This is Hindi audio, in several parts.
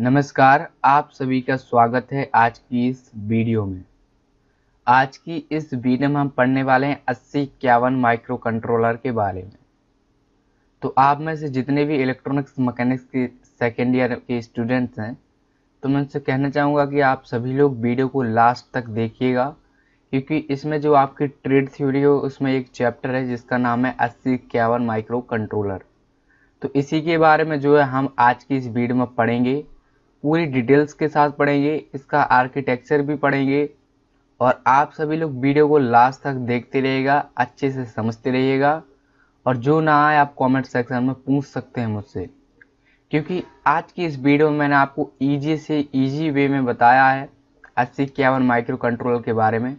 नमस्कार आप सभी का स्वागत है आज की इस वीडियो में आज की इस वीडियो में हम पढ़ने वाले हैं अस्सी इक्यावन माइक्रो कंट्रोलर के बारे में तो आप में से जितने भी इलेक्ट्रॉनिक्स मैकेनिक्स के सेकेंड ईयर के स्टूडेंट्स हैं तो मैं उनसे कहना चाहूँगा कि आप सभी लोग वीडियो को लास्ट तक देखिएगा क्योंकि इसमें जो आपकी ट्रेड थ्योरी हो उसमें एक चैप्टर है जिसका नाम है अस्सी इक्यावन माइक्रो कंट्रोलर तो इसी के बारे में जो है हम आज की इस वीडियो में पढ़ेंगे पूरी डिटेल्स के साथ पढ़ेंगे इसका आर्किटेक्चर भी पढ़ेंगे और आप सभी लोग वीडियो को लास्ट तक देखते रहिएगा अच्छे से समझते रहिएगा और जो ना आए आप कमेंट सेक्शन में पूछ सकते हैं मुझसे क्योंकि आज की इस वीडियो में मैंने आपको ईजी से ईजी वे में बताया है अस्सी इक्यावन माइक्रो कंट्रोलर के बारे में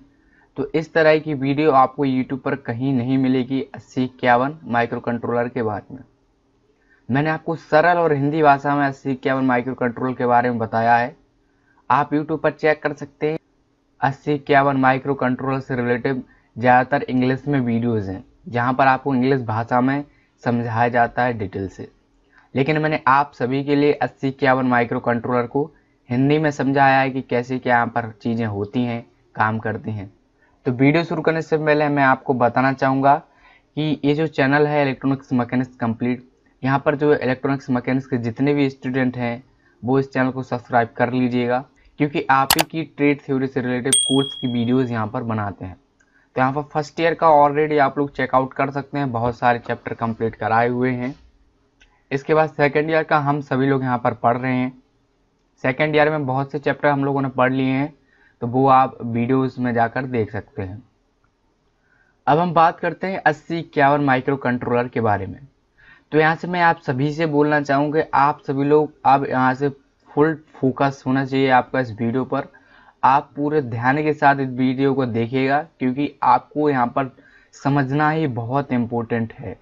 तो इस तरह की वीडियो आपको यूट्यूब पर कहीं नहीं मिलेगी अस्सी इक्यावन माइक्रो कंट्रोलर के बारे में मैंने आपको सरल और हिंदी भाषा में अस्सी इक्यावन माइक्रो कंट्रोल के बारे में बताया है आप यूट्यूब पर चेक कर सकते हैं अस्सी इक्यावन माइक्रो कंट्रोल से रिलेटेड ज़्यादातर इंग्लिश में वीडियोज़ हैं जहाँ पर आपको इंग्लिश भाषा में समझाया जाता है डिटेल से लेकिन मैंने आप सभी के लिए अस्सी इक्यावन माइक्रो कंट्रोलर को हिंदी में समझाया है कि कैसे क्या यहाँ पर चीज़ें होती हैं काम करती हैं तो वीडियो शुरू करने से पहले मैं आपको बताना चाहूँगा कि ये जो चैनल है इलेक्ट्रॉनिक्स मैकेनिक्स कंप्लीट यहाँ पर जो इलेक्ट्रॉनिक्स मैकेनिक्स के जितने भी स्टूडेंट हैं वो इस चैनल को सब्सक्राइब कर लीजिएगा क्योंकि आप ही की ट्रेड थ्योरी से रिलेटेड कोर्स की वीडियोज़ यहाँ पर बनाते हैं तो यहाँ पर फर्स्ट ईयर का ऑलरेडी आप लोग चेकआउट कर सकते हैं बहुत सारे चैप्टर कंप्लीट कराए हुए हैं इसके बाद सेकेंड ईयर का हम सभी लोग यहाँ पर पढ़ रहे हैं सेकेंड ईयर में बहुत से चैप्टर हम लोगों ने पढ़ लिए हैं तो वो आप वीडियोज़ में जाकर देख सकते हैं अब हम बात करते हैं अस्सी इक्यावन माइक्रो कंट्रोलर के बारे में तो यहाँ से मैं आप सभी से बोलना चाहूँगा आप सभी लोग अब यहाँ से फुल फोकस होना चाहिए आपका इस वीडियो पर आप पूरे ध्यान के साथ इस वीडियो को देखिएगा क्योंकि आपको यहाँ पर समझना ही बहुत इम्पोर्टेंट है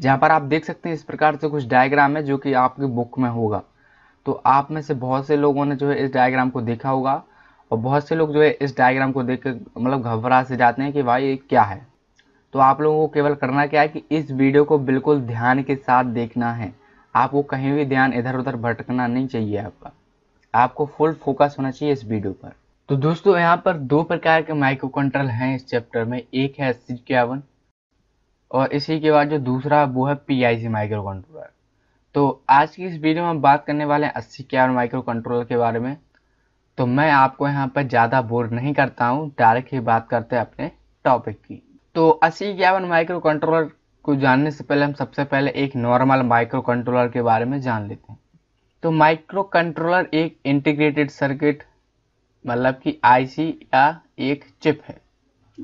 जहाँ पर आप देख सकते हैं इस प्रकार से कुछ डायग्राम है जो कि आपकी बुक में होगा तो आप में से बहुत से लोगों ने जो है इस डायग्राम को देखा होगा और बहुत से लोग जो है इस डायग्राम को देख कर मतलब घबरा से जाते हैं कि भाई ये क्या है तो आप लोगों को केवल करना क्या है कि इस वीडियो को बिल्कुल ध्यान के साथ देखना है आपको कहीं भी ध्यान इधर उधर भटकना नहीं चाहिए आपका आपको फुल फोकस होना चाहिए इस वीडियो पर तो दोस्तों यहाँ पर दो प्रकार के माइक्रो कंट्रोल हैं इस चैप्टर में एक है अस्सी इक्यावन और इसी के बाद जो दूसरा वो है P I C microcontroller तो आज की इस वीडियो में हम बात करने वाले हैं अस्सी इक्यावन माइक्रो कंट्रोलर के बारे में तो मैं आपको यहाँ पर ज़्यादा बोर नहीं करता हूँ डायरेक्ट ही बात करते हैं अपने टॉपिक की तो अस्सी इक्यावन माइक्रो कंट्रोलर को जानने से पहले हम सबसे पहले एक नॉर्मल माइक्रो कंट्रोलर के बारे में जान लेते हैं तो माइक्रो कंट्रोलर एक इंटीग्रेटेड सर्किट मतलब कि आईसी या एक चिप है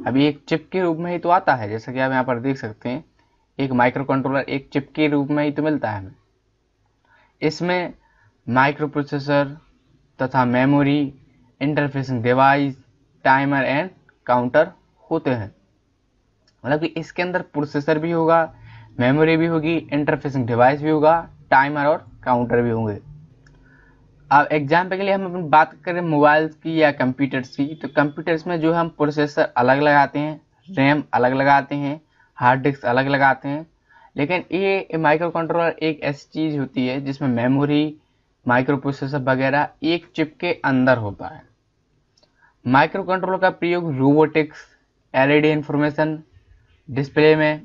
अभी एक चिप के रूप में ही तो आता है जैसा कि आप यहाँ पर देख सकते हैं एक माइक्रो कंट्रोलर एक चिप के रूप में ही तो मिलता है हमें इसमें माइक्रो प्रोसेसर तथा memory interfacing device timer and counter होते हैं मतलब कि इसके अंदर प्रोसेसर भी होगा मेमोरी भी होगी इंटरफेसिंग डिवाइस भी होगा टाइमर और काउंटर भी होंगे अब एग्जाम्पल के लिए हम अपनी बात करें मोबाइल की या कंप्यूटर्स की तो कंप्यूटर्स में जो हम प्रोसेसर अलग लगाते हैं रैम अलग लगाते हैं हार्ड डिस्क अलग लगाते हैं लेकिन ये माइक्रो कंट्रोलर एक ऐसी चीज़ होती है जिसमें मेमोरी माइक्रो प्रोसेसर वगैरह एक चिप के अंदर होता है माइक्रो कंट्रोलर का प्रयोग रोबोटिक्स एलईडी इंफॉर्मेशन डिस्प्ले में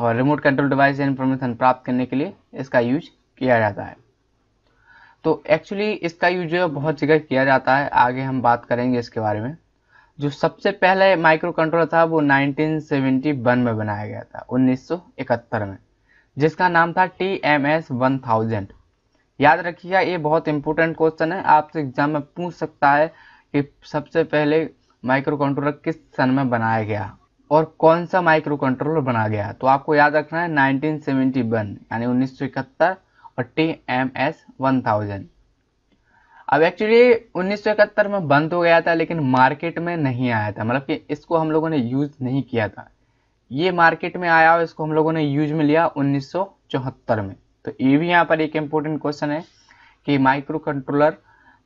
और रिमोट कंट्रोल डिवाइस से इन्फॉर्मेशन प्राप्त करने के लिए इसका यूज किया जाता है तो एक्चुअली इसका यूज जो है बहुत जगह किया जाता है आगे हम बात करेंगे इसके बारे में जो सबसे पहले माइक्रो कंट्रोलर था वो 1971 में बनाया गया था 1971 में जिसका नाम था T M S one thousand याद रखिएगा ये बहुत इंपॉर्टेंट क्वेश्चन है आपसे एग्जाम में पूछ सकता है कि सबसे पहले माइक्रो कंट्रोलर किस सन में बनाया गया और कौन सा माइक्रो कंट्रोलर बना गया तो आपको याद रखना है 1971 यानी 1971 और T M S one thousand अब एक्चुअली उन्नीस में बंद हो गया था लेकिन मार्केट में नहीं आया था मतलब कि इसको हम लोगों ने यूज़ नहीं किया था ये मार्केट में आया और इसको हम लोगों ने यूज में लिया उन्नीस में तो ये भी यहाँ पर एक इम्पोर्टेंट क्वेश्चन है कि माइक्रो कंट्रोलर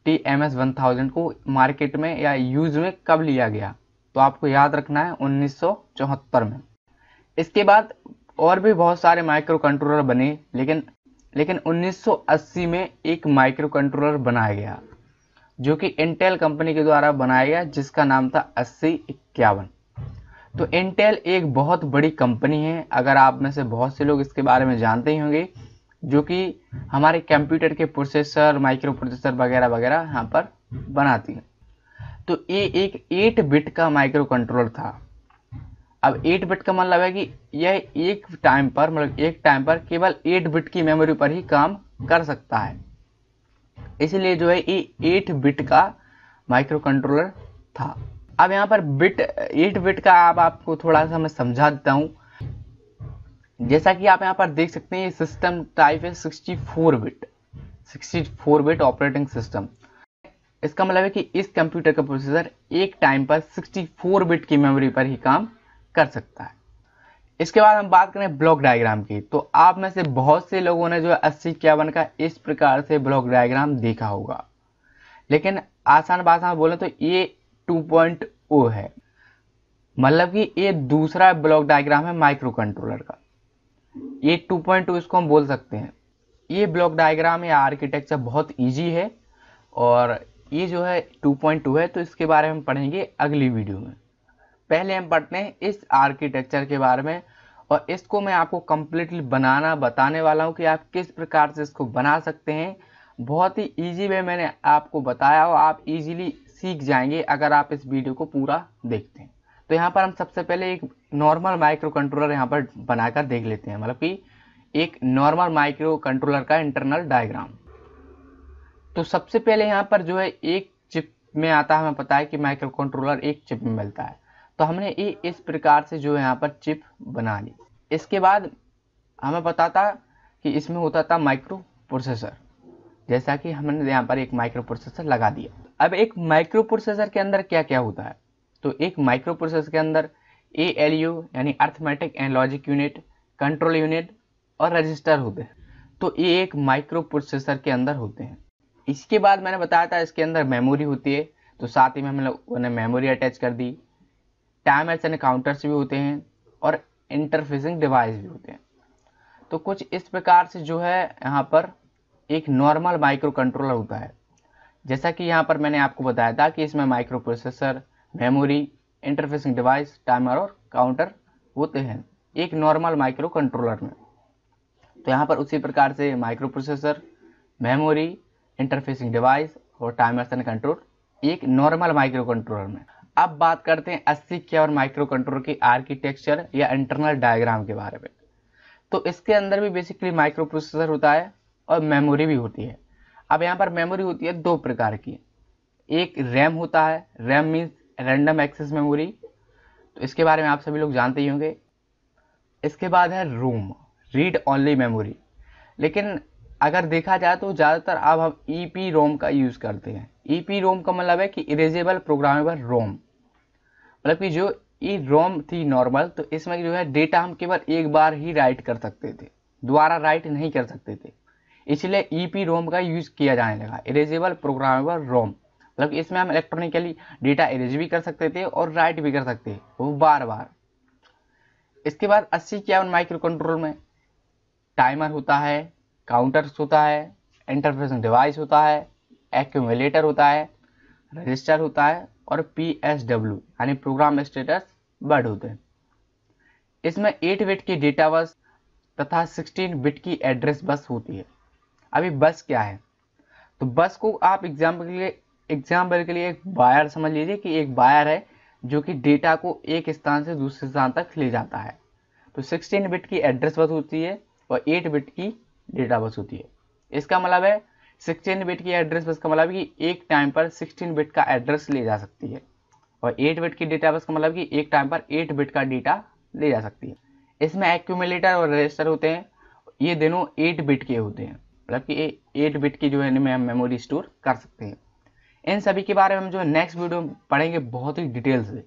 टी एम को मार्केट में या यूज में कब लिया गया तो आपको याद रखना है उन्नीस में इसके बाद और भी बहुत सारे माइक्रो कंट्रोलर बने लेकिन लेकिन 1980 में एक माइक्रो कंट्रोलर बनाया गया जो कि इंटेल कंपनी के द्वारा बनाया गया जिसका नाम था अस्सी इक्यावन तो इंटेल एक बहुत बड़ी कंपनी है अगर आप में से बहुत से लोग इसके बारे में जानते ही होंगे जो कि हमारे कंप्यूटर के प्रोसेसर माइक्रो प्रोसेसर वगैरह वगैरह यहाँ पर बनाती है तो ये एक 8 बिट का माइक्रो कंट्रोलर था अब 8 बिट का मतलब है कि यह एक टाइम पर मतलब एक टाइम पर केवल 8 बिट की मेमोरी पर ही काम कर सकता है इसलिए जो है ये 8 बिट का माइक्रो कंट्रोलर था अब यहाँ पर बिट एट बिट का आप आपको थोड़ा सा मैं समझा देता हूँ जैसा कि आप यहाँ पर देख सकते हैं ये सिस्टम टाइप है 64 बिट 64 बिट ऑपरेटिंग सिस्टम इसका मतलब है कि इस कंप्यूटर का प्रोसेसर एक टाइम पर 64 बिट की मेमोरी पर ही काम कर सकता है इसके बाद हम बात करें ब्लॉक डायग्राम की तो आप में से बहुत से लोगों ने जो है अस्सी इक्यावन का इस प्रकार से ब्लॉक डायग्राम देखा होगा लेकिन आसान भाषा में बोले तो ये 2.0 है मतलब कि ये दूसरा ब्लॉक डायग्राम है माइक्रो कंट्रोलर का ये 2.2 इसको हम बोल सकते हैं ये ब्लॉक डायग्राम या आर्किटेक्चर बहुत ईजी है और ये जो है 2.2 है तो इसके बारे में हम पढ़ेंगे अगली वीडियो में पहले हम पढ़ते हैं इस आर्किटेक्चर के बारे में और इसको मैं आपको कम्प्लीटली बनाना बताने वाला हूँ कि आप किस प्रकार से इसको बना सकते हैं बहुत ही ईजी वे मैंने आपको बताया और आप ईजिली सीख जाएंगे अगर आप इस वीडियो को पूरा देखते हैं तो यहाँ पर हम सबसे पहले एक नॉर्मल माइक्रो कंट्रोलर यहाँ पर बनाकर देख लेते हैं मतलब कि एक नॉर्मल माइक्रो कंट्रोलर का इंटरनल डायग्राम तो सबसे पहले यहाँ पर जो है एक चिप में आता है हमें पता है कि माइक्रो कंट्रोलर एक चिप में मिलता है तो हमने ये इस प्रकार से जो है यहाँ पर चिप बना ली इसके बाद हमें पता था कि इसमें होता था माइक्रो प्रोसेसर जैसा कि हमने यहाँ पर एक माइक्रो प्रोसेसर लगा दिया अब एक माइक्रो प्रोसेसर के अंदर क्या क्या होता है तो एक माइक्रो प्रोसेसर के अंदर ए एल यू यानी arithmetic and logic unit control unit और रजिस्टर होते हैं तो ये एक माइक्रो प्रोसेसर के अंदर होते हैं इसके बाद मैंने बताया था इसके अंदर मेमोरी होती है तो साथ ही में हम लोगों ने मेमोरी अटैच कर दी टाइमर्स एंड काउंटर्स भी होते हैं और इंटरफेसिंग डिवाइस भी होते हैं तो कुछ इस प्रकार से जो है यहाँ पर एक नॉर्मल माइक्रो कंट्रोलर होता है जैसा कि यहाँ पर मैंने आपको बताया था कि इसमें microprocessor memory interfacing device timer और काउंटर होते हैं एक नॉर्मल माइक्रो कंट्रोलर में तो यहाँ पर उसी प्रकार से microprocessor memory interfacing device और टाइमर्स एंड कंट्रोल एक नॉर्मल माइक्रो कंट्रोलर में अब बात करते हैं अस्सी के और माइक्रो कंट्रोलर की आर्किटेक्चर या इंटरनल डायग्राम के बारे में तो इसके अंदर भी बेसिकली माइक्रो प्रोसेसर होता है और मेमोरी भी होती है अब यहाँ पर मेमोरी होती है दो प्रकार की एक रैम होता है RAM means random access memory तो इसके बारे में आप सभी लोग जानते ही होंगे इसके बाद है रोम रीड ओनली मेमोरी लेकिन अगर देखा जाए तो ज़्यादातर अब हम ई पी रोम का यूज़ करते हैं ई पी रोम का मतलब है कि इरेजेबल प्रोग्रामेबल रोम मतलब कि जो ई e रोम थी नॉर्मल तो इसमें जो है डेटा हम केवल एक बार ही राइट कर सकते थे दोबारा राइट नहीं कर सकते थे इसलिए ई पी रोम का यूज़ किया जाने लगा इरेजेबल प्रोग्रामेबल रोम मतलब इसमें हम इलेक्ट्रॉनिकली डेटा इरेज भी कर सकते थे और राइट भी कर सकते थे वो बार बार इसके बाद अस्सी क्या माइक्रो कंट्रोल में टाइमर होता है काउंटर्स होता है इंटरफेसिंग डिवाइस होता है एक्यूमुलेटर होता है रजिस्टर होता है और पी एस डब्ल्यू यानी प्रोग्राम स्टेटस बर्ड होते हैं इसमें एट बिट की डेटा बस तथा 16 बिट की एड्रेस बस होती है अभी बस क्या है तो बस को आप एग्जाम्पल के लिए एग्जाम्पल के लिए एक वायर समझ लीजिए कि एक वायर है जो कि डेटा को एक स्थान से दूसरे स्थान तक ले जाता है तो 16 बिट की एड्रेस बस होती है और 8 बिट की डेटा बस होती है इसका मतलब है सिक्सटीन बिट की एड्रेस बस का मतलब कि एक टाइम पर सिक्सटीन बिट का एड्रेस ले जा सकती है और एट बिट की डेटा बस का मतलब कि एक टाइम पर एट बिट का डेटा ले जा सकती है इसमें एक्यूमिलेटर और रजिस्टर होते हैं ये दोनों एट बिट के होते हैं मतलब कि एट बिट की जो है हम मेमोरी स्टोर कर सकते हैं इन सभी के बारे में हम जो नेक्स्ट वीडियो में पढ़ेंगे बहुत ही डिटेल से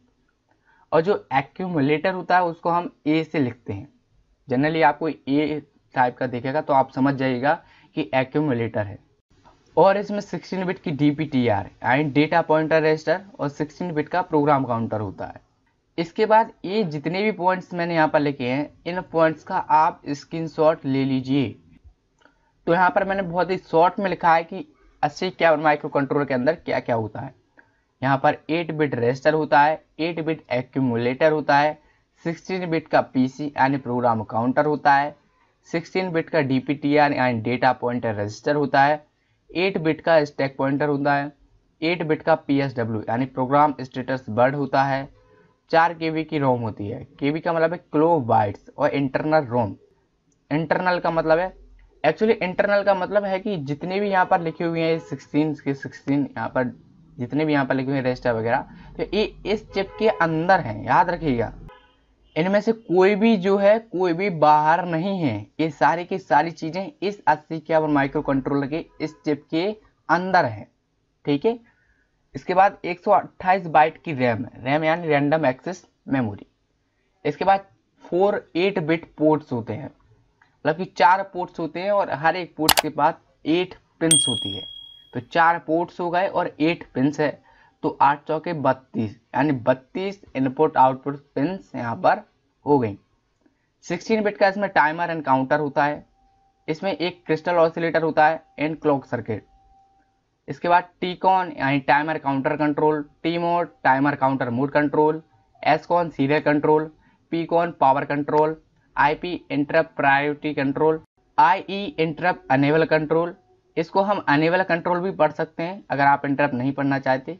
और जो एक्यूमुलेटर होता है उसको हम ए से लिखते हैं जनरली आपको ए टाइप का दिखेगा तो आप समझ जाइएगा कि एक्यूमुलेटर है और इसमें सिक्सटीन बिट की D P T R and data pointer register और सिक्सटीन बिट का प्रोग्राम काउंटर होता है इसके बाद ये जितने भी पॉइंट्स मैंने यहाँ पर लिखे हैं इन पॉइंट्स का आप शॉट ले लीजिए तो यहाँ पर मैंने बहुत ही शॉर्ट में लिखा है कि अस्सी क्या माइक्रो कंट्रोल के अंदर क्या क्या होता है यहाँ पर 8 बिट रजिस्टर होता है 8 बिट एक्यूमुलेटर होता है 16 बिट का पीसी यानी प्रोग्राम काउंटर होता है 16 बिट का डी पी टी आर यानी डेटा पॉइंटर रजिस्टर होता है 8 बिट का स्टैक पॉइंटर होता है 8 बिट का पी एस डब्ल्यू यानी प्रोग्राम स्टेटस बर्ड होता है 4 के की रोम होती है के का मतलब है क्लो बाइट्स और इंटरनल रोम इंटरनल का मतलब है एक्चुअली इंटरनल का मतलब है कि जितने भी यहाँ पर लिखे हुए हैं सिक्सटीन के सिक्सटीन यहाँ पर जितने भी यहाँ पर लिखे हुए हैं रजिस्टर वगैरह तो ये इस चिप के अंदर हैं याद रखिएगा इनमें से कोई भी जो है कोई भी बाहर नहीं है ये सारी की सारी चीज़ें इस अस्सी और माइक्रो कंट्रोलर के इस चिप के अंदर है ठीक है इसके बाद 128 बाइट की रैम है रैम यानी रैंडम एक्सेस मेमोरी इसके बाद फोर एट बिट पोर्ट्स होते हैं मतलब कि चार पोर्ट्स होते हैं और हर एक पोर्ट के बाद एट पिंस होती है तो चार पोर्ट्स हो गए और एट पिंस है तो आठ चौके बत्तीस यानी बत्तीस इनपुट आउटपुट पिंस यहाँ पर हो गई 16 बिट का इसमें टाइमर एंड काउंटर होता है इसमें एक क्रिस्टल ऑसिलेटर होता है एंड क्लॉक सर्किट इसके बाद टी कॉन यानी timer counter control T mode timer counter mode control S con serial control P con power control IP P interrupt priority control IE E interrupt enable control इसको हम अनेबल कंट्रोल भी पढ़ सकते हैं अगर आप इंटरप्ट नहीं पढ़ना चाहते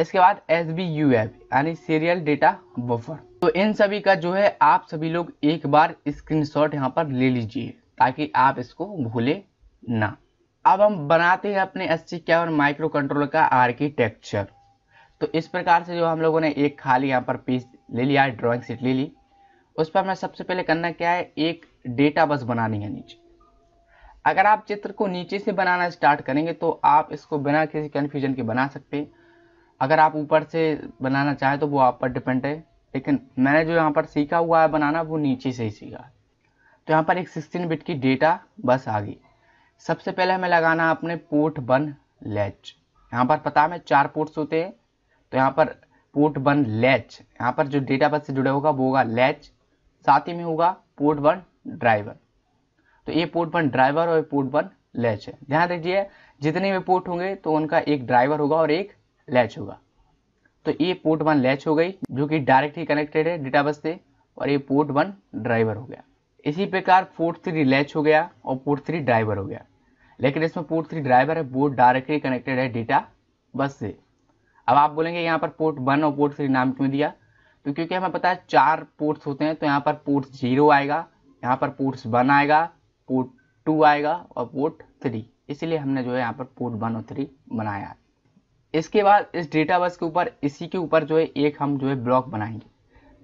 इसके बाद एस बी यू एफ यानी सीरियल डेटा बफर तो इन सभी का जो है आप सभी लोग एक बार स्क्रीनशॉट यहाँ पर ले लीजिए ताकि आप इसको भूले ना अब हम बनाते हैं अपने एस सी माइक्रो कंट्रोलर का आर्किटेक्चर तो इस प्रकार से जो हम लोगों ने एक खाली यहाँ पर पीस ले लिया है ड्राइंग सीट ले ली उस पर हमें सबसे पहले करना क्या है एक डेटा बस बनानी है नीचे अगर आप चित्र को नीचे से बनाना स्टार्ट करेंगे तो आप इसको बिना किसी कन्फ्यूजन के बना सकते हैं अगर आप ऊपर से बनाना चाहें तो वो आप पर डिपेंड है लेकिन मैंने जो यहाँ पर सीखा हुआ है बनाना वो नीचे से ही सीखा तो यहाँ पर एक सिक्सटीन बिट की डेटा बस आ गई सबसे पहले हमें लगाना है अपने पोर्ट वन लैच यहाँ पर पता है चार पोर्ट्स होते हैं तो यहाँ पर पोर्ट वन लैच यहाँ पर जो डेटा बस से जुड़ा होगा वो होगा लैच साथ ही में होगा पोर्ट वन ड्राइवर तो ये पोर्ट वन ड्राइवर और ये पोर्ट वन लैच है ध्यान दीजिए जितने भी पोर्ट होंगे तो उनका एक ड्राइवर होगा और एक लैच होगा तो ये पोर्ट वन लैच हो गई जो कि डायरेक्ट ही कनेक्टेड है डेटा बस से और ये पोर्ट वन ड्राइवर हो गया इसी प्रकार पोर्ट थ्री लैच हो गया और पोर्ट थ्री ड्राइवर हो गया लेकिन इसमें पोर्ट थ्री ड्राइवर है वो डायरेक्टली कनेक्टेड है डेटा बस से अब आप बोलेंगे यहाँ पर पोर्ट वन और पोर्ट थ्री नाम क्यों दिया तो क्योंकि हमें पता है चार पोर्ट्स होते हैं तो यहाँ पर पोर्ट जीरो आएगा यहाँ पर पोर्ट्स वन आएगा पोर्ट टू आएगा और पोर्ट थ्री इसलिए हमने जो है यहाँ पर पोर्ट वन और थ्री बनाया है इसके बाद इस डेटा बस के ऊपर इसी के ऊपर जो है एक हम जो है ब्लॉक बनाएंगे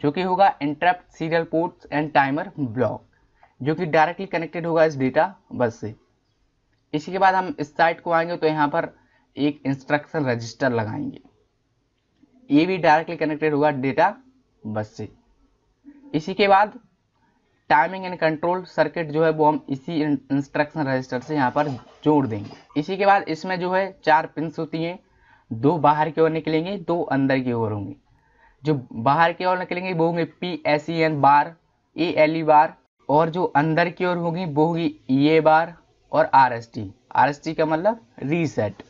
जो कि होगा interrupt serial ports and timer block जो कि डायरेक्टली कनेक्टेड होगा इस डेटा बस से इसी के बाद हम इस साइट को आएंगे तो यहाँ पर एक इंस्ट्रक्शन रजिस्टर लगाएंगे ये भी डायरेक्टली कनेक्टेड होगा डेटा बस से इसी के बाद टाइमिंग एंड कंट्रोल सर्किट जो है वो हम इसी इंस्ट्रक्शन रजिस्टर से यहाँ पर जोड़ देंगे इसी के बाद इसमें जो है चार पिंस होती हैं दो बाहर की ओर निकलेंगे दो अंदर की ओर होंगे जो बाहर की ओर निकलेंगे वो होंगे P S E N bar A L E bar और जो अंदर की ओर होगी वो होगी ई e, ए बार और R S T R S T का मतलब रीसेट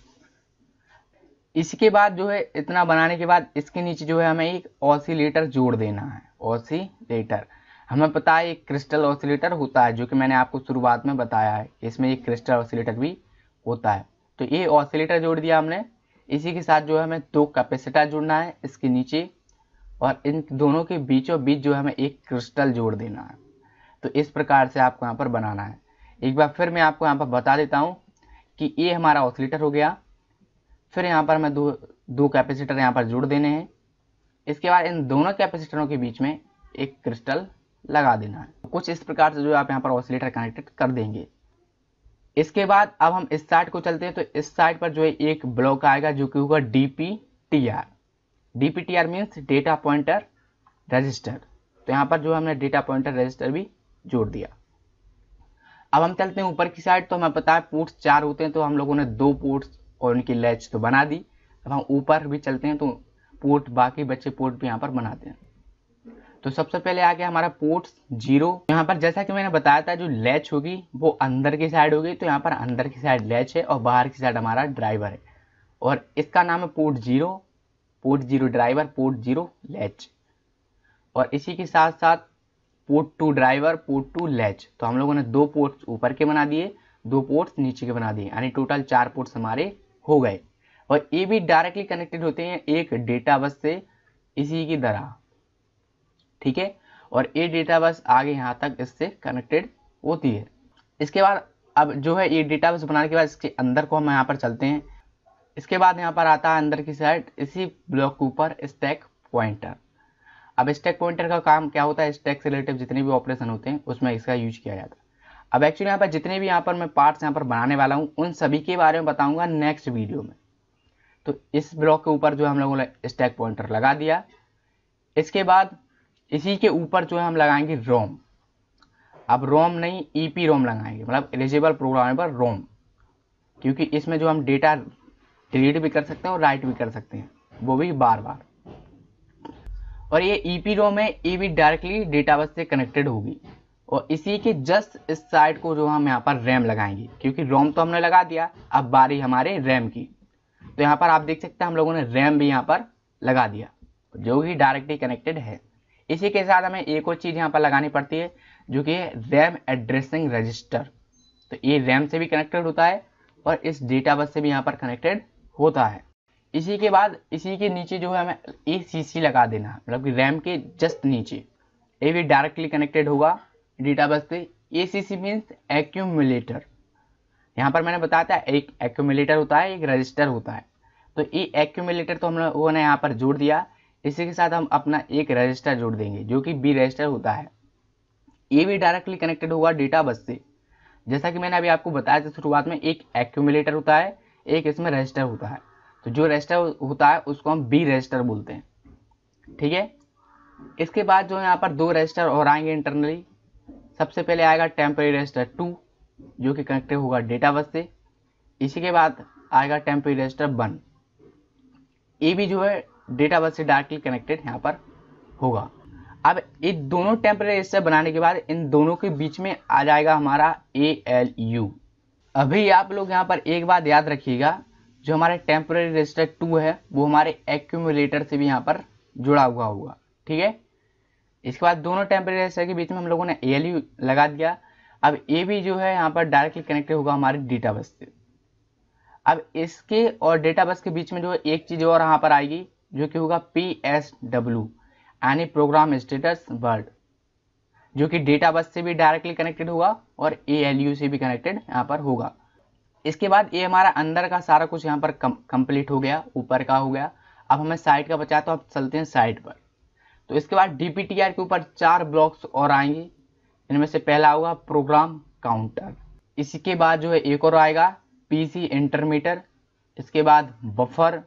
इसके बाद जो है इतना बनाने के बाद इसके नीचे जो है हमें एक ऑसिलेटर जोड़ देना है ऑसिलेटर हमें पता है एक क्रिस्टल ऑसिलेटर होता है जो कि मैंने आपको शुरुआत में बताया है इसमें एक क्रिस्टल ऑसिलेटर भी होता है तो ये ऑसिलेटर जोड़ दिया हमने इसी के साथ जो है हमें दो कैपेसिटर जुड़ना है इसके नीचे और इन दोनों के बीचों बीच जो है हमें एक क्रिस्टल जोड़ देना है तो इस प्रकार से आपको यहाँ पर बनाना है एक बार फिर मैं आपको यहाँ पर बता देता हूँ कि ये हमारा ऑसिलेटर हो गया फिर यहाँ पर हमें दो दो कैपेसिटर यहाँ पर जोड़ देने हैं इसके बाद इन दोनों कैपेसिटरों के बीच में एक क्रिस्टल लगा देना है कुछ इस प्रकार से जो आप यहाँ पर ऑसिलेटर कनेक्टेड कर देंगे इसके बाद अब हम इस साइड को चलते हैं तो इस साइड पर जो है एक ब्लॉक आएगा जो कि होगा D P T R D P T R means data pointer register तो यहाँ पर जो हमने डेटा पॉइंटर रजिस्टर भी जोड़ दिया अब हम चलते हैं ऊपर की साइड तो हमें पता है पोर्ट्स चार होते हैं तो हम लोगों ने दो पोर्ट्स और उनकी लैच तो बना दी अब हम ऊपर भी चलते हैं तो पोर्ट बाकी बच्चे पोर्ट भी यहाँ पर बनाते हैं तो सबसे पहले आ गया हमारा पोर्ट जीरो यहाँ पर जैसा कि मैंने बताया था जो लैच होगी वो अंदर की साइड होगी तो यहाँ पर अंदर की साइड लैच है और बाहर की साइड हमारा ड्राइवर है और इसका नाम है port zero port zero driver port zero latch और इसी के साथ साथ port two driver port two latch तो हम लोगों ने दो पोर्ट्स ऊपर के बना दिए दो पोर्ट्स नीचे के बना दिए यानी टोटल चार पोर्ट्स हमारे हो गए और ये भी डायरेक्टली कनेक्टेड होते हैं एक डेटा बस से इसी की तरह ठीक है और ये डेटा बस आगे यहाँ तक इससे कनेक्टेड होती है इसके बाद अब जो है ये डेटा बस बनाने के बाद इसके अंदर को हम यहाँ पर चलते हैं इसके बाद यहाँ पर आता है अंदर की साइड इसी ब्लॉक के ऊपर स्टैक पॉइंटर अब स्टैक पॉइंटर का काम क्या होता है स्टैक से रिलेटिव जितने भी ऑपरेशन होते हैं उसमें इसका यूज किया जाता है अब एक्चुअली यहाँ पर जितने भी यहाँ पर मैं पार्ट्स यहाँ पर बनाने वाला हूँ उन सभी के बारे में बताऊँगा नेक्स्ट वीडियो में तो इस ब्लॉक के ऊपर जो हम लोगों ने स्टैक पॉइंटर लगा दिया इसके बाद इसी के ऊपर जो है हम लगाएंगे रोम अब रोम नहीं ईपी e रोम लगाएंगे मतलब एलिजिबल प्रोग्राम पर रोम क्योंकि इसमें जो हम डेटा डिलीट भी कर सकते हैं और राइट भी कर सकते हैं वो भी बार बार और ये ईपी e रोम है ये भी डायरेक्टली डेटाबेस से कनेक्टेड होगी और इसी के जस्ट इस साइड को जो हम यहाँ पर रैम लगाएंगे क्योंकि रोम तो हमने लगा दिया अब बारी हमारे रैम की तो यहाँ पर आप देख सकते हैं हम लोगों ने रैम भी यहाँ पर लगा दिया जो कि डायरेक्टली कनेक्टेड है इसी के साथ हमें एक और चीज़ यहाँ पर लगानी पड़ती है जो कि रैम एड्रेसिंग रजिस्टर तो ये रैम से भी कनेक्टेड होता है और इस डेटा बस से भी यहाँ पर कनेक्टेड होता है इसी के बाद इसी के नीचे जो है हमें ए सी सी लगा देना मतलब कि रैम के जस्ट नीचे ये भी डायरेक्टली कनेक्टेड होगा डेटा बस से ए सी सी मीन्स एक्यूमुलेटर यहाँ पर मैंने बताया था एक एक्यूमुलेटर होता है एक रजिस्टर होता है तो ये एक्यूमुलेटर तो हम लोगों ने यहाँ पर जोड़ दिया इसी के साथ हम अपना एक रजिस्टर जोड़ देंगे जो कि बी रजिस्टर होता है ये भी डायरेक्टली कनेक्टेड होगा डेटा बस से जैसा कि मैंने अभी आपको बताया था शुरुआत में एक एक्यूमुलेटर होता है एक इसमें रजिस्टर होता है तो जो रजिस्टर होता है उसको हम बी रजिस्टर बोलते हैं ठीक है इसके बाद जो यहाँ पर दो रजिस्टर और आएंगे इंटरनली सबसे पहले आएगा टेम्परेरी रजिस्टर टू जो कि कनेक्टेड होगा डेटा बस से इसी के बाद आएगा टेम्परेरी रजिस्टर वन ये भी जो है डेटा बस से डायरेक्टली कनेक्टेड यहाँ पर होगा अब इन दोनों टेम्परेरी रजिस्टर बनाने के बाद इन दोनों के बीच में आ जाएगा हमारा ए एल यू अभी आप लोग यहाँ पर एक बात याद रखिएगा जो हमारे टेम्परेरी रजिस्टर टू है वो हमारे एक्यूमुलेटर से भी यहाँ पर जुड़ा हुआ होगा ठीक है इसके बाद दोनों टेम्परेरी रजिस्टर के बीच में हम लोगों ने ए एल यू लगा दिया अब ए भी जो है यहाँ पर डायरेक्टली कनेक्टेड होगा हमारे डेटा बस से अब इसके और डेटा बस के बीच में जो एक चीज़ और यहाँ पर आएगी जो कि होगा पी एस डब्ल्यू यानी प्रोग्राम स्टेटस वर्ड जो कि डेटा बस से भी डायरेक्टली कनेक्टेड होगा और ए एल यू से भी कनेक्टेड यहाँ पर होगा इसके बाद ये हमारा अंदर का सारा कुछ यहाँ पर कंप्लीट हो गया ऊपर का हो गया अब हमें साइड का बचा तो आप चलते हैं साइड पर तो इसके बाद डी के ऊपर चार ब्लॉक्स और आएंगे इनमें से पहला होगा प्रोग्राम काउंटर इसके बाद जो है एक और आएगा सी इंटरमीटर इसके बाद बफर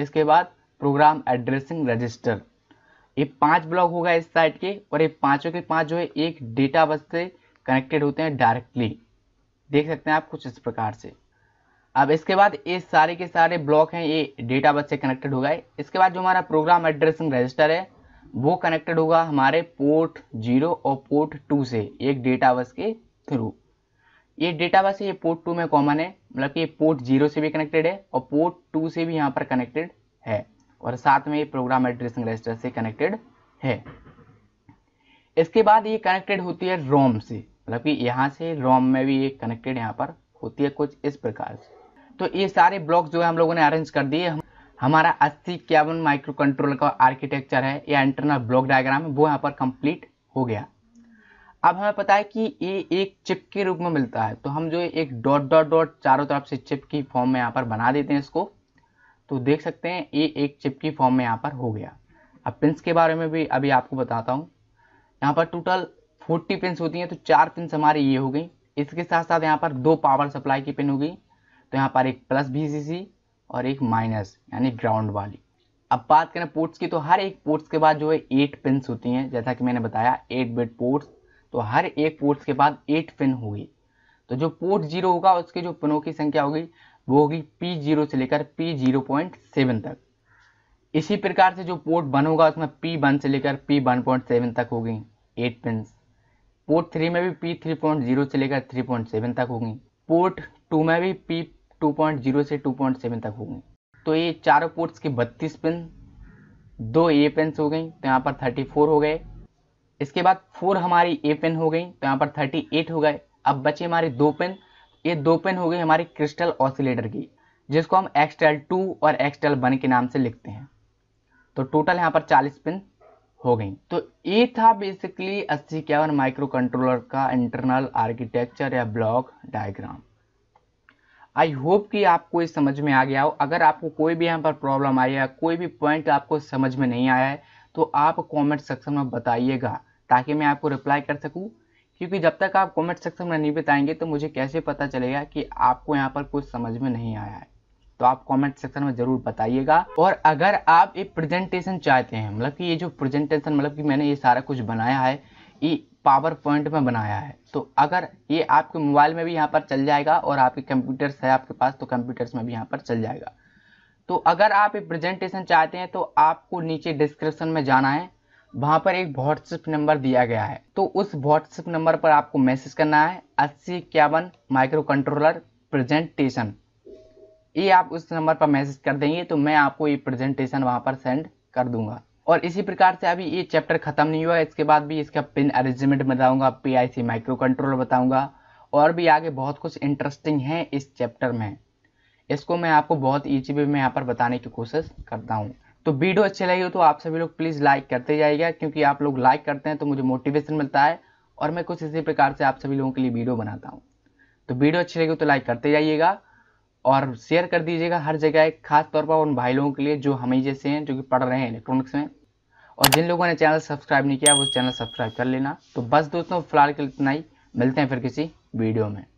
इसके बाद प्रोग्राम एड्रेसिंग रजिस्टर ये पांच ब्लॉक होगा इस साइड के और ये पांचों के पांच जो है एक डेटा बस से कनेक्टेड होते हैं डायरेक्टली देख सकते हैं आप कुछ इस प्रकार से अब इसके बाद ये सारे के सारे ब्लॉक हैं ये डेटा बस से कनेक्टेड होगा इसके बाद जो हमारा प्रोग्राम एड्रेसिंग रजिस्टर है वो कनेक्टेड होगा हमारे पोर्ट जीरो और पोर्ट टू से एक डेटा बस के थ्रू ये डेटा बस ये पोर्ट टू में कॉमन है मतलब कि पोर्ट जीरो से भी कनेक्टेड है और पोर्ट टू से भी यहाँ पर कनेक्टेड है और साथ में ये प्रोग्राम एड्रेसिंग रजिस्टर से कनेक्टेड है इसके बाद ये कनेक्टेड होती है रोम से मतलब कि यहाँ से रोम में भी ये कनेक्टेड यहाँ पर होती है कुछ इस प्रकार से तो ये सारे ब्लॉक जो है हम लोगों ने अरेंज कर दिए हम, हमारा अस्सी इक्यावन माइक्रो कंट्रोल का आर्किटेक्चर है या इंटरनल ब्लॉक डायग्राम है वो यहाँ पर कंप्लीट हो गया अब हमें पता है कि ये एक चिप के रूप में मिलता है तो हम जो एक डॉट डॉट डॉट चारों तरफ से चिप की फॉर्म में यहाँ पर बना देते हैं इसको तो देख सकते हैं ये एक चिप की फॉर्म में यहाँ पर हो गया अब पिंस के बारे में भी अभी आपको बताता हूँ यहाँ पर टोटल फोर्टी पिंस होती हैं तो चार पिंस हमारी ये हो गई इसके साथ साथ यहाँ पर दो पावर सप्लाई की पिन हो गई तो यहाँ पर एक प्लस बी और एक माइनस यानी ग्राउंड वाली अब बात करें पोर्ट्स की तो हर एक पोर्ट्स के बाद जो है एट पिंस होती हैं जैसा कि मैंने बताया एट बिट पोर्ट्स तो हर एक पोर्ट्स के बाद एट पिन होगी तो जो पोर्ट जीरो होगा उसके जो पिनों की संख्या होगी वो होगी पी जीरो से लेकर पी जीरो पॉइंट सेवन तक इसी प्रकार से जो पोर्ट वन होगा उसमें पी वन से लेकर पी वन पॉइंट सेवन तक होगी एट पिन पोर्ट थ्री में भी पी थ्री पॉइंट जीरो से लेकर थ्री पॉइंट सेवन तक होगी पोर्ट टू में भी पी टू पॉइंट जीरो से टू पॉइंट सेवन तक होगी तो ये चारों पोर्ट्स के बत्तीस पिन दो ए पेन्स हो गई तो यहाँ पर थर्टी फोर हो गए इसके बाद फोर हमारी ए पेन हो गई तो यहाँ पर थर्टी एट हो गए अब बचे हमारे दो पेन ये दो पेन हो गई हमारी क्रिस्टल ऑसिलेटर की जिसको हम एक्सटेल टू और एक्सटेल वन के नाम से लिखते हैं तो टोटल यहाँ पर चालीस पिन हो गई तो ये था बेसिकली अस्सी इक्यावन माइक्रो कंट्रोलर का इंटरनल आर्किटेक्चर या ब्लॉक डायग्राम आई होप कि आपको ये समझ में आ गया हो अगर आपको कोई भी यहाँ पर प्रॉब्लम आई है कोई भी पॉइंट आपको समझ में नहीं आया है तो आप कमेंट सेक्शन में बताइएगा ताकि मैं आपको रिप्लाई कर सकूँ क्योंकि जब तक आप कमेंट सेक्शन में नहीं बताएंगे तो मुझे कैसे पता चलेगा कि आपको यहाँ पर कुछ समझ में नहीं आया है तो आप कमेंट सेक्शन में ज़रूर बताइएगा और अगर आप ये प्रेजेंटेशन चाहते हैं मतलब कि ये जो प्रेजेंटेशन मतलब कि मैंने ये सारा कुछ बनाया है ये पावर पॉइंट में बनाया है तो अगर ये आपके मोबाइल में भी यहाँ पर चल जाएगा और आपके कंप्यूटर्स है आपके पास तो कंप्यूटर्स में भी यहाँ पर चल जाएगा तो अगर आप ये प्रेजेंटेशन चाहते हैं तो आपको नीचे डिस्क्रिप्शन में जाना है वहां पर एक व्हाट्सएप नंबर दिया गया है तो उस व्हाट्सएप नंबर पर आपको मैसेज करना है अस्सी इक्यावन माइक्रो कंट्रोलर प्रेजेंटेशन ये आप उस नंबर पर मैसेज कर देंगे तो मैं आपको ये प्रेजेंटेशन वहाँ पर सेंड कर दूंगा और इसी प्रकार से अभी ये चैप्टर खत्म नहीं हुआ इसके बाद भी इसका पिन अरेंजमेंट बताऊंगा P I C microcontroller बताऊंगा और भी आगे बहुत कुछ इंटरेस्टिंग है इस चैप्टर में इसको मैं आपको बहुत ईजी वे में यहाँ पर बताने की कोशिश करता हूँ तो वीडियो अच्छी लगी हो तो आप सभी लोग प्लीज़ लाइक करते जाइएगा क्योंकि आप लोग लाइक करते हैं तो मुझे मोटिवेशन मिलता है और मैं कुछ इसी प्रकार से आप सभी लोगों के लिए वीडियो बनाता हूँ तो वीडियो अच्छी लगी हो तो लाइक करते जाइएगा और शेयर कर दीजिएगा हर जगह खास तौर पर उन भाई लोगों के लिए जो हमें जैसे हैं जो कि पढ़ रहे हैं इलेक्ट्रॉनिक्स में और जिन लोगों ने चैनल सब्सक्राइब नहीं किया वो चैनल सब्सक्राइब कर लेना तो बस दोस्तों फिलहाल के लिए इतना ही मिलते हैं फिर किसी वीडियो में